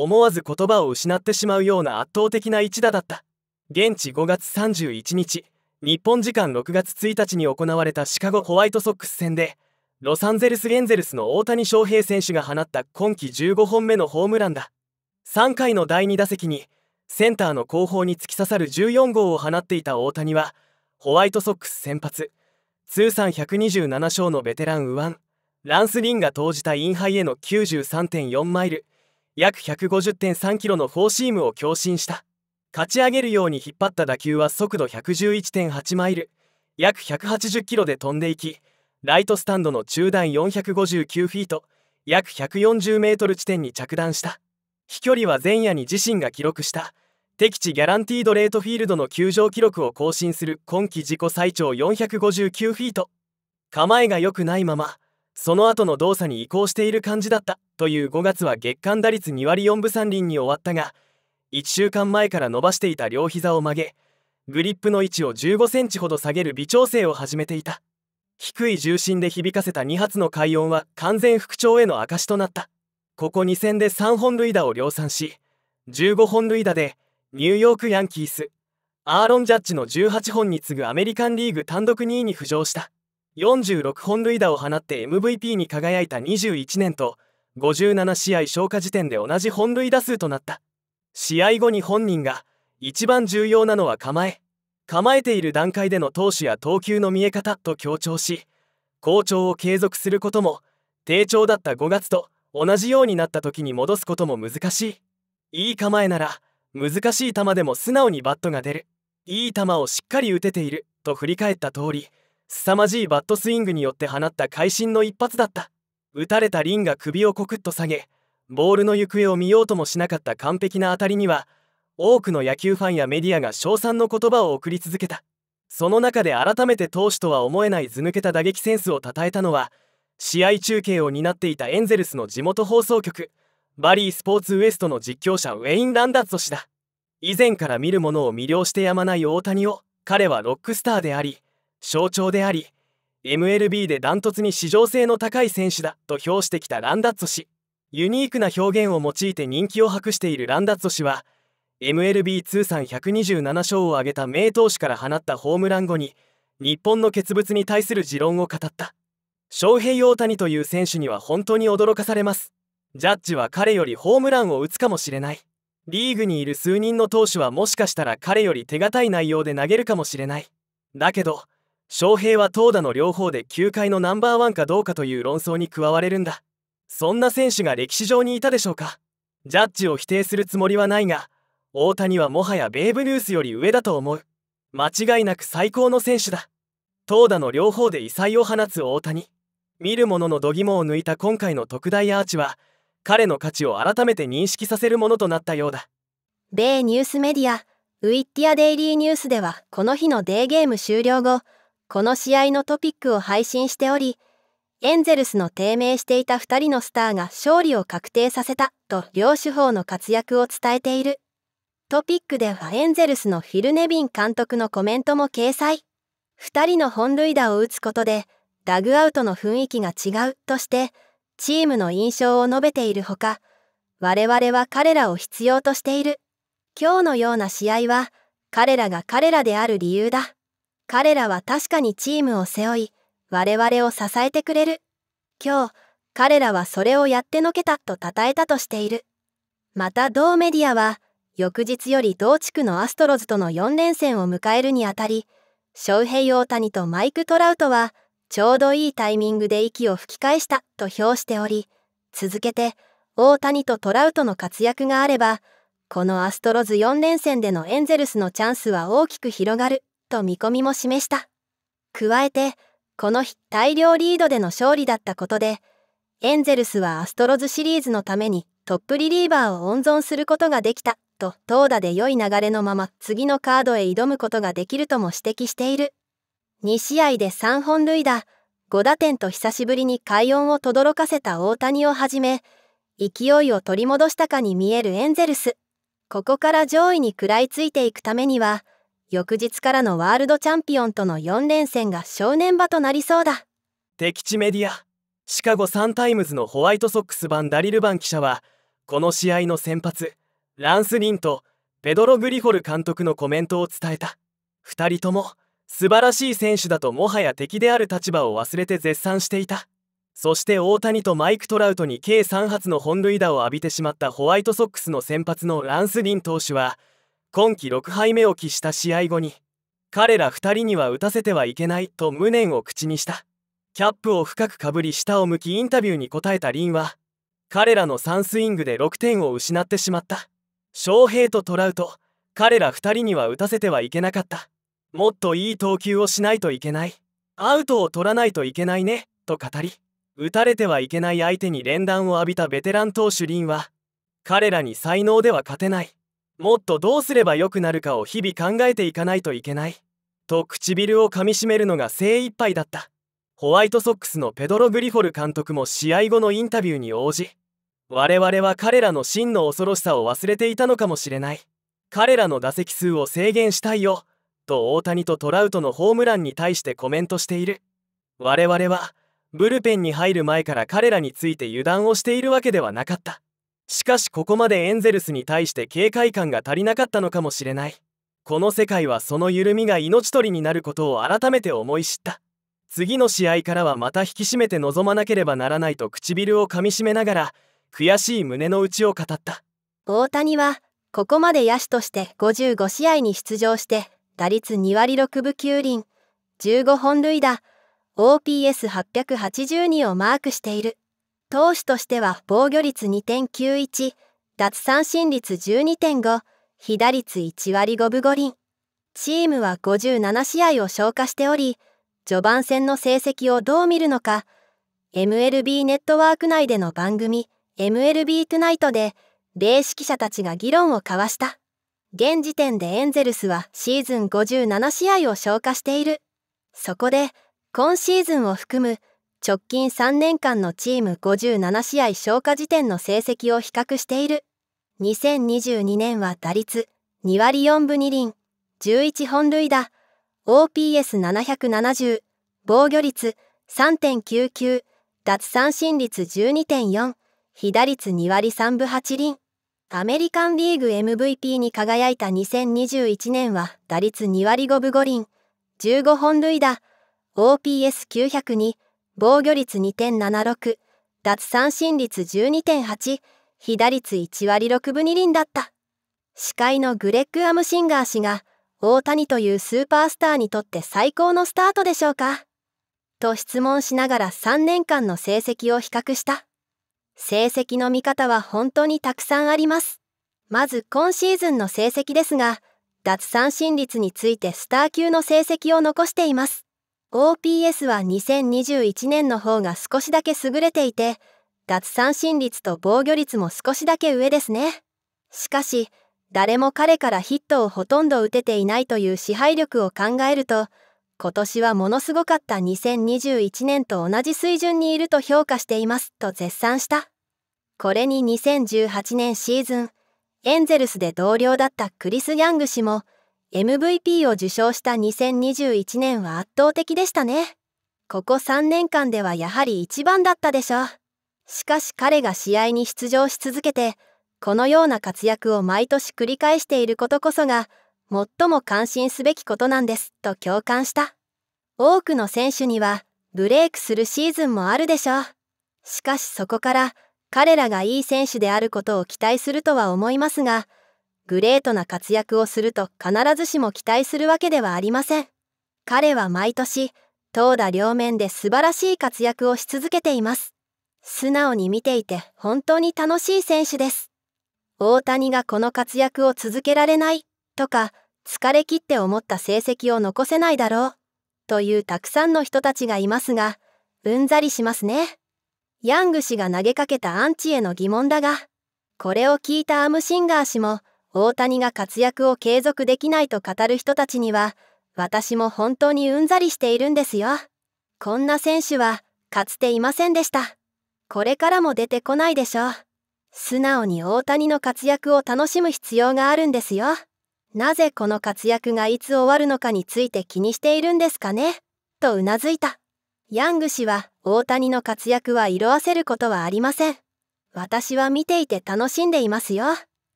思わず言葉を失ってしまうような圧倒的な一打だった現地5月31日日本時間6月1日に行われたシカゴホワイトソックス戦でロサンゼルス・エンゼルスの大谷翔平選手が放った今季15本目のホームランだ3回の第2打席にセンターの後方に突き刺さる14号を放っていた大谷はホワイトソックス先発通算127勝のベテラン右腕ランス・リンが投じたインハイへの93.4マイル約150.3キロのフォーシームを強振した勝ち上げるように引っ張った打球は速度111.8マイル約180キロで飛んでいきライトスタンドの中段459フィート約140メートル地点に着弾した飛距離は前夜に自身が記録した敵地ギャランティードレートフィールドの球場記録を更新する今季自己最長459フィート構えが良くないままその後の動作に移行している感じだったという5月は月間打率2割4分3厘に終わったが1週間前から伸ばしていた両膝を曲げグリップの位置を1 5センチほど下げる微調整を始めていた低い重心で響かせた2発の快音は完全復調への証となったここ2戦で3本塁打を量産し15本塁打でニューヨークヤンキースアーロン・ジャッジの18本に次ぐアメリカンリーグ単独2位に浮上した46本塁打を放って MVP に輝いた21年と57試合消化時点で同じ本塁打数となった試合後に本人が一番重要なのは構え構えている段階での投手や投球の見え方と強調し好調を継続することも低調だった5月と同じようになった時に戻すことも難しいいい構えなら難しい球でも素直にバットが出るいい球をしっかり打てていると振り返った通り凄まじいバットスイングによって放った会心の一発だった打たれたリンが首をコクッと下げボールの行方を見ようともしなかった完璧な当たりには多くの野球ファンやメディアが称賛の言葉を送り続けたその中で改めて投手とは思えない図抜けた打撃センスをたたえたのは試合中継を担っていたエンゼルスの地元放送局バリースポーツウエストの実況者ウェイン・ランダッツ氏だ以前から見るものを魅了してやまない大谷を彼はロックスターであり象徴であり MLB でダントツに市場性の高い選手だと評してきたランダッツォ氏ユニークな表現を用いて人気を博しているランダッツォ氏は MLB 通算127勝を挙げた名投手から放ったホームラン後に日本の欠物に対する持論を語った翔平大谷という選手には本当に驚かされますジャッジは彼よりホームランを打つかもしれないリーグにいる数人の投手はもしかしたら彼より手堅い内容で投げるかもしれないだけど翔平は投打の両方で球界のナンバーワンかどうかという論争に加われるんだそんな選手が歴史上にいたでしょうかジャッジを否定するつもりはないが大谷はもはやベーブ・ルースより上だと思う間違いなく最高の選手だ投打の両方で異彩を放つ大谷見る者の度肝を抜いた今回の特大アーチは彼の価値を改めて認識させるものとなったようだ米ニュースメディアウィッティア・デイリーニュースではこの日のデーゲーム終了後この試合のトピックを配信しており、エンゼルスの低迷していた2人のスターが勝利を確定させたと両手法の活躍を伝えている。トピックではエンゼルスのフィル・ネビン監督のコメントも掲載。2人の本塁打を打つことで、ダグアウトの雰囲気が違うとして、チームの印象を述べているほか、我々は彼らを必要としている。今日のような試合は、彼らが彼らである理由だ。彼らは確かにチームを背負い、我々を支えてくれる。今日、彼らはそれをやってのけたと称えたとしている。また同メディアは、翌日より同地区のアストロズとの4連戦を迎えるにあたり、ショウヘイ・とマイク・トラウトは、ちょうどいいタイミングで息を吹き返したと評しており、続けて、大谷とトラウトの活躍があれば、このアストロズ4連戦でのエンゼルスのチャンスは大きく広がると見込みも示した。加えて、この日大量リードでの勝利だったことで、エンゼルスはアストロズシリーズのためにトップリリーバーを温存することができたと投打で良い流れのまま次のカードへ挑むことができるとも指摘している。2試合で3本塁打、5打点と久しぶりに快音を轟かせた大谷をはじめ、勢いを取り戻したかに見えるエンゼルス。ここから上位に食らいついていくためには、翌日からのワールドチャンピオンとの4連戦が正念場となりそうだ敵地メディアシカゴサンタイムズのホワイトソックス版ダリル・バン記者はこの試合の先発ランス・リンとペドロ・グリフォル監督のコメントを伝えた2人とも素晴らしい選手だともはや敵である立場を忘れて絶賛していたそして大谷とマイク・トラウトに計3発の本塁打を浴びてしまったホワイトソックスの先発のランス・リン投手は今季6敗目を喫した試合後に彼ら2人には打たせてはいけないと無念を口にしたキャップを深くかぶり下を向きインタビューに答えたリンは彼らの3スイングで6点を失ってしまった翔平とトラウト彼ら2人には打たせてはいけなかったもっといい投球をしないといけないアウトを取らないといけないねと語り打たれてはいけない相手に連弾を浴びたベテラン投手リンは彼らに才能では勝てないもっとどうすれば良くなるかを日々考えていかないといけないと唇をかみしめるのが精一杯だったホワイトソックスのペドロ・グリフォル監督も試合後のインタビューに応じ我々は彼らの真の恐ろしさを忘れていたのかもしれない彼らの打席数を制限したいよと大谷とトラウトのホームランに対してコメントしている我々はブルペンに入る前から彼らについて油断をしているわけではなかったしかしここまでエンゼルスに対して警戒感が足りなかったのかもしれないこの世界はその緩みが命取りになることを改めて思い知った次の試合からはまた引き締めて臨まなければならないと唇をかみしめながら悔しい胸の内を語った大谷はここまで野手として55試合に出場して打率2割6分9厘15本塁打 OPS882 をマークしている。投手としては防御率2.91、奪三振率12.5、被打率1割5分5厘。チームは57試合を消化しており、序盤戦の成績をどう見るのか、MLB ネットワーク内での番組 MLB トゥナイトで、霊識者たちが議論を交わした。現時点でエンゼルスはシーズン57試合を消化している。そこで、今シーズンを含む直近3年間のチーム57試合消化時点の成績を比較している。2022年は打率2割4分2厘、11本塁打、OPS770、防御率3.99、奪三振率12.4、被打率2割3分8厘。アメリカンリーグ MVP に輝いた2021年は打率2割5分5厘、15本塁打、OPS902、防御率2.76、奪三振率12.8、被打率1割6分2厘だった。司会のグレッグ・アムシンガー氏が、大谷というスーパースターにとって最高のスタートでしょうかと質問しながら3年間の成績を比較した。成績の見方は本当にたくさんあります。まず今シーズンの成績ですが、奪三振率についてスター級の成績を残しています。OPS は2021年の方が少しだけ優れていて、奪三振率と防御率も少しだけ上ですね。しかし、誰も彼からヒットをほとんど打てていないという支配力を考えると、今年はものすごかった2021年と同じ水準にいると評価していますと絶賛した。これに2018年シーズン、エンゼルスで同僚だったクリス・ヤング氏も、MVP を受賞した2021年は圧倒的でしたね。ここ3年間ではやはり一番だったでしょう。しかし彼が試合に出場し続けて、このような活躍を毎年繰り返していることこそが、最も感心すべきことなんです、と共感した。多くの選手には、ブレイクするシーズンもあるでしょう。しかしそこから、彼らがいい選手であることを期待するとは思いますが、グレートな活躍をすると必ずしも期待するわけではありません。彼は毎年、投打両面で素晴らしい活躍をし続けています。素直に見ていて本当に楽しい選手です。大谷がこの活躍を続けられないとか、疲れ切って思った成績を残せないだろうというたくさんの人たちがいますが、うんざりしますね。ヤング氏が投げかけたアンチへの疑問だが、これを聞いたアムシンガー氏も、大谷が活躍を継続できないと語る人たちには私も本当にうんざりしているんですよ。こんな選手はかつていませんでした。これからも出てこないでしょう。素直に大谷の活躍を楽しむ必要があるんですよ。なぜこの活躍がいつ終わるのかについて気にしているんですかねとうなずいた。ヤング氏は大谷の活躍は色あせることはありません。私は見ていて楽しんでいますよ。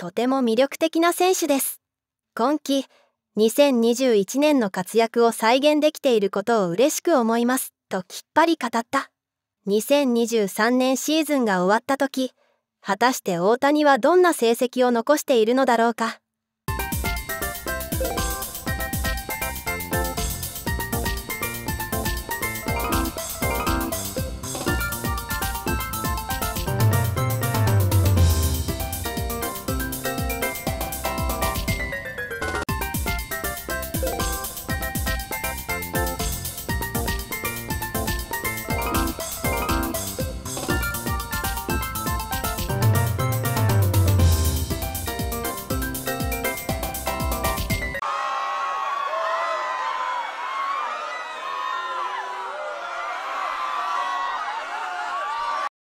とても魅力的な選手です。今季、2021年の活躍を再現できていることを嬉しく思います、ときっぱり語った。2023年シーズンが終わった時、果たして大谷はどんな成績を残しているのだろうか。